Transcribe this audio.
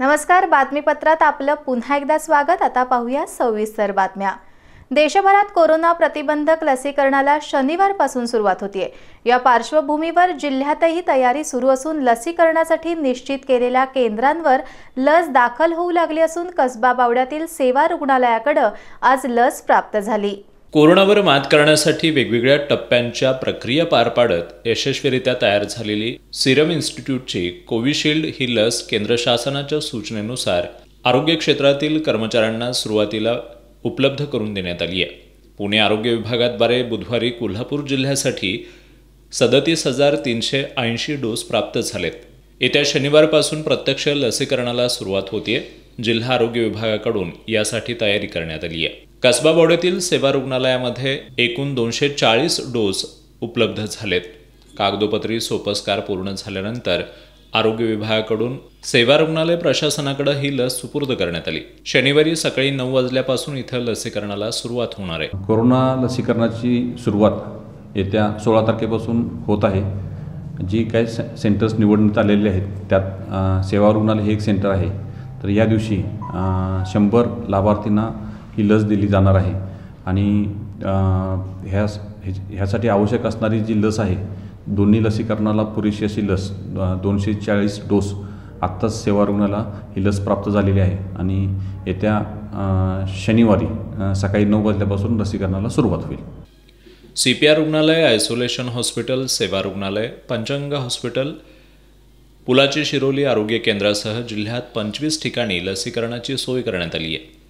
नमस्कार बातमीपत्रात आपलं पुन्हा एकदा स्वागत आता पाहूया सविस्तर बातम्या देशभरात कोरोना प्रतिबंधक लसीकरणाला शनिवारपासून सुरुवात होतीये या पार्श्वभूमीवर जिल्ह्यातही तयारी सुरू असून लसीकरणासाठी निश्चित केलेल्या केंद्रांवर लस दाखल होऊ लागली असून कसबा बावड्यातील सेवा रुग्णालयाकडं आज लस प्राप्त झाली कोरोनावर मात करण्यासाठी वेगवेगळ्या टप्प्यांच्या प्रक्रिया पार पाडत यशस्वीरित्या तयार झालेली सिरम इन्स्टिट्यूटची कोविशिल्ड ही लस केंद्र शासनाच्या सूचनेनुसार आरोग्य क्षेत्रातील कर्मचाऱ्यांना सुरुवातीला उपलब्ध करून देण्यात आली आहे पुणे आरोग्य विभागाद्वारे बुधवारी कोल्हापूर जिल्ह्यासाठी सदतीस हजार तीनशे ऐंशी डोस प्राप्त झालेत येत्या शनिवारपासून प्रत्यक्ष लसीकरणाला सुरुवात होतीये जिल्हा आरोग्य विभागाकडून यासाठी तयारी करण्यात आली आहे कसबा बॉडेतील सेवा रुग्णालयामध्ये एकूण दोनशे चाळीस डोस उपलब्ध झालेत कागदोपत्री सोपस्कार पूर्ण झाल्यानंतर आरोग्य विभागाकडून सेवा रुग्णालय प्रशासनाकडे ही लस सुपूर्द करण्यात आली शनिवारी सकाळी नऊ वाजल्यापासून इथं लसीकरणाला सुरुवात होणार आहे कोरोना लसीकरणाची सुरुवात येत्या सोळा तारखेपासून होत आहे जी काही सेंटर्स निवडण्यात आलेले आहेत त्यात सेवा रुग्णालय हे एक सेंटर आहे तर या दिवशी शंभर लाभार्थींना ही लस दिली जाणार आहे आणि ह्या ह्यासाठी आवश्यक असणारी जी लस आहे दोन्ही लसीकरणाला पुरेशी अशी लस दोनशे चाळीस डोस आत्ताच सेवा रुग्णाला ही लस प्राप्त झालेली आहे आणि येत्या शनिवारी सकाळी नऊ वाजल्यापासून लसीकरणाला सुरुवात होईल सी पी आर रुग्णालय आयसोलेशन हॉस्पिटल सेवा रुग्णालय पंचंग हॉस्पिटल पुलाची शिरोली आरोग्य केंद्रासह जिल्ह्यात पंचवीस ठिकाणी लसीकरणाची सोय करण्यात आली आहे